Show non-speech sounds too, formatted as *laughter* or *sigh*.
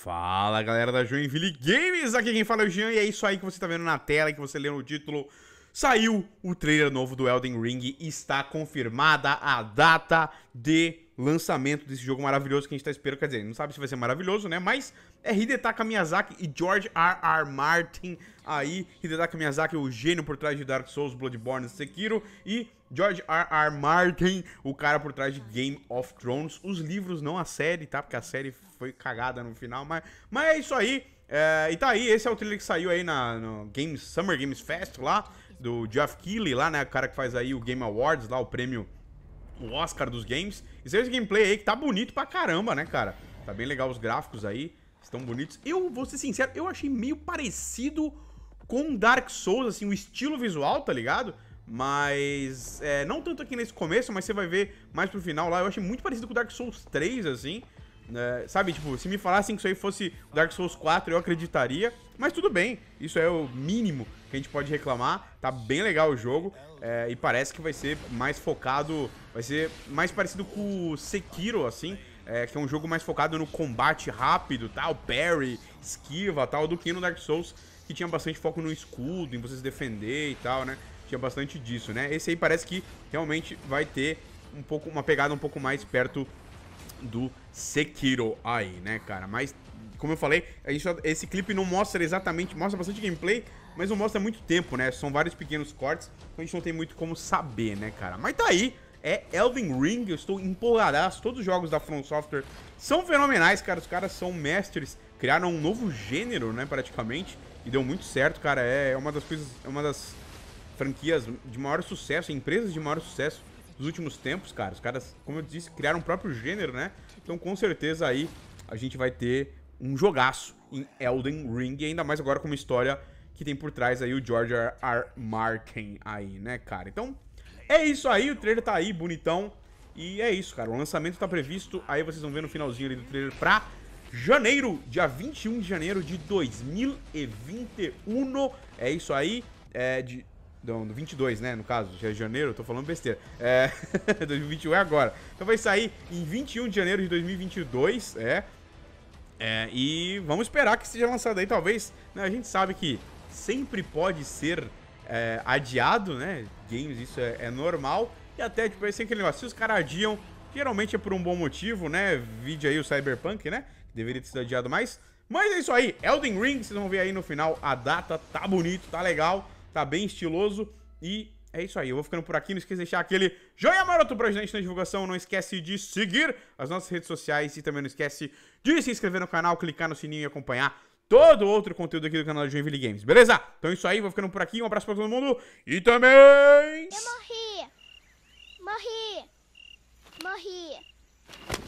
Fala galera da Joinville Games, aqui quem fala é o Jean e é isso aí que você tá vendo na tela, que você leu no título. Saiu o trailer novo do Elden Ring e está confirmada a data de lançamento desse jogo maravilhoso que a gente tá esperando. Quer dizer, não sabe se vai ser maravilhoso, né? Mas é Hidetaka Miyazaki e George R. R. Martin aí. Hidetaka Miyazaki, o gênio por trás de Dark Souls, Bloodborne Sekiro. E George R. R. Martin, o cara por trás de Game of Thrones. Os livros, não a série, tá? Porque a série foi cagada no final, mas, mas é isso aí. É, e tá aí, esse é o trailer que saiu aí na no Games, Summer Games Fest lá, do Jeff Keighley lá, né? O cara que faz aí o Game Awards lá, o prêmio o Oscar dos games. E vê esse gameplay aí que tá bonito pra caramba, né, cara? Tá bem legal os gráficos aí, estão bonitos. Eu vou ser sincero, eu achei meio parecido com Dark Souls, assim, o estilo visual, tá ligado? Mas, é, não tanto aqui nesse começo, mas você vai ver mais pro final lá. Eu achei muito parecido com Dark Souls 3, assim. É, sabe, tipo, se me falassem que isso aí fosse Dark Souls 4, eu acreditaria. Mas tudo bem, isso é o mínimo que a gente pode reclamar. Tá bem legal o jogo. É, e parece que vai ser mais focado. Vai ser mais parecido com o Sekiro, assim. É, que é um jogo mais focado no combate rápido, tal, tá? parry, esquiva, tal, do que no Dark Souls, que tinha bastante foco no escudo, em você se defender e tal, né? Tinha bastante disso, né? Esse aí parece que realmente vai ter um pouco uma pegada um pouco mais perto do Sekiro aí, né, cara? Mas, como eu falei, só, esse clipe não mostra exatamente, mostra bastante gameplay, mas não mostra muito tempo, né? São vários pequenos cortes, então a gente não tem muito como saber, né, cara? Mas tá aí, é Elven Ring, eu estou empolgadaço, todos os jogos da From Software são fenomenais, cara, os caras são mestres, criaram um novo gênero, né, praticamente, e deu muito certo, cara, é, é uma das coisas, é uma das franquias de maior sucesso, empresas de maior sucesso nos últimos tempos, cara. Os caras, como eu disse, criaram o próprio gênero, né? Então, com certeza aí a gente vai ter um jogaço em Elden Ring, e ainda mais agora com uma história que tem por trás aí o George R. R. Martin aí, né, cara? Então, é isso aí, o trailer tá aí, bonitão. E é isso, cara. O lançamento tá previsto, aí vocês vão ver no finalzinho ali do trailer pra janeiro, dia 21 de janeiro de 2021. É isso aí. É de do 22, né? No caso, de é janeiro, tô falando besteira. É, 2021 *laughs* é agora. Então vai sair em 21 de janeiro de 2022, é. É, e vamos esperar que seja lançado aí, talvez. Né, a gente sabe que sempre pode ser é, adiado, né? Games, isso é, é, normal. E até, tipo, é aquele negócio. Se os caras adiam, geralmente é por um bom motivo, né? Vide aí o Cyberpunk, né? Que deveria ter sido adiado mais. Mas é isso aí, Elden Ring, vocês vão ver aí no final. A data tá bonito, tá legal tá bem estiloso e é isso aí, eu vou ficando por aqui. Não esqueça de deixar aquele joinha maroto pra gente na divulgação. Não esquece de seguir as nossas redes sociais e também não esquece de se inscrever no canal, clicar no sininho e acompanhar todo outro conteúdo aqui do canal da Joinville Games, beleza? Então é isso aí, vou ficando por aqui. Um abraço pra todo mundo e também... Eu morri! Morri! Morri!